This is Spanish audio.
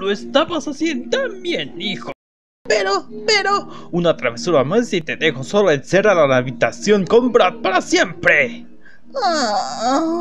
lo estabas haciendo tan bien, hijo. Pero, pero, una travesura más y te dejo solo encerrado en la habitación con Brad para siempre. Ah.